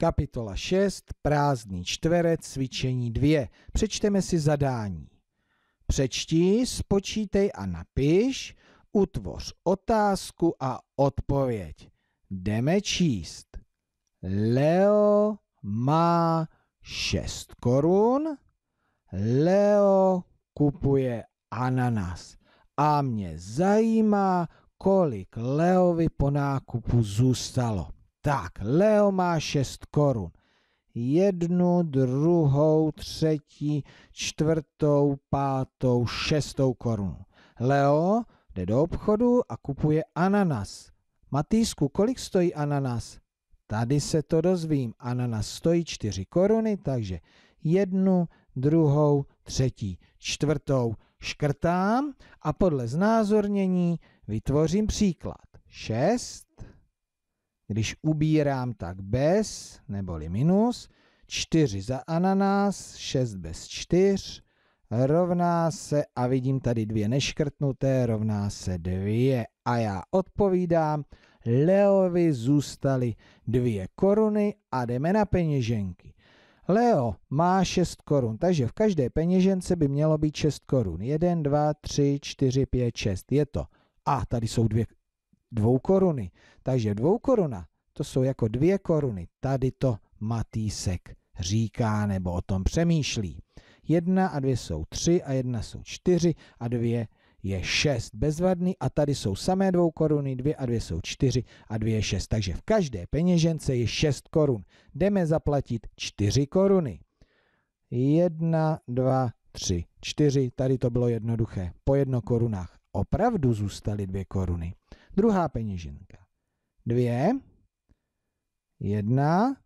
Kapitola 6, prázdný čtverec, cvičení 2. Přečteme si zadání. Přečti, spočítej a napiš, utvoř otázku a odpověď. Jdeme číst. Leo má 6 korun, Leo kupuje ananas. A mě zajímá, kolik Leovi po nákupu zůstalo. Tak, Leo má 6 korun. Jednu, druhou, třetí, čtvrtou, pátou, šestou korunu. Leo jde do obchodu a kupuje ananas. Matýsku, kolik stojí ananas? Tady se to dozvím. Ananas stojí 4 koruny, takže jednu, druhou, třetí, čtvrtou škrtám a podle znázornění vytvořím příklad. 6 když ubírám, tak bez, neboli minus, 4 za ananas, 6 bez 4, rovná se, a vidím tady dvě neškrtnuté, rovná se 2. A já odpovídám, Leovi zůstaly dvě koruny a jdeme na peněženky. Leo má 6 korun, takže v každé peněžence by mělo být 6 korun. 1, 2, 3, 4, 5, 6. Je to. A tady jsou dvě dvou koruny. Takže dvou koruna, to jsou jako dvě koruny. Tady to Matýsek říká nebo o tom přemýšlí. Jedna a dvě jsou tři a jedna jsou čtyři a dvě je šest bezvadný a tady jsou samé dvou koruny, dvě a dvě jsou čtyři a dvě je šest. Takže v každé peněžence je šest korun. Jdeme zaplatit čtyři koruny. Jedna, dva, tři, čtyři. Tady to bylo jednoduché. Po jedno korunách opravdu zůstaly dvě koruny. Druhá peněženka. Dvě. Jedna.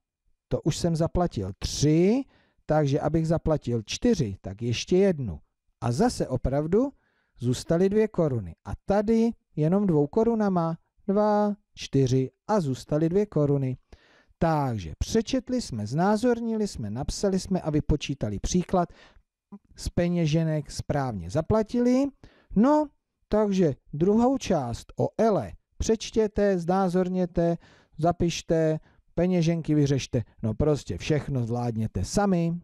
To už jsem zaplatil tři. Takže abych zaplatil čtyři, tak ještě jednu. A zase opravdu zůstaly dvě koruny. A tady jenom dvou korunama. Dva, čtyři a zůstaly dvě koruny. Takže přečetli jsme, znázornili jsme, napsali jsme a vypočítali příklad z peněženek správně zaplatili. No takže druhou část o ele přečtěte, znázorněte, zapište, peněženky vyřešte, no prostě všechno zvládněte sami.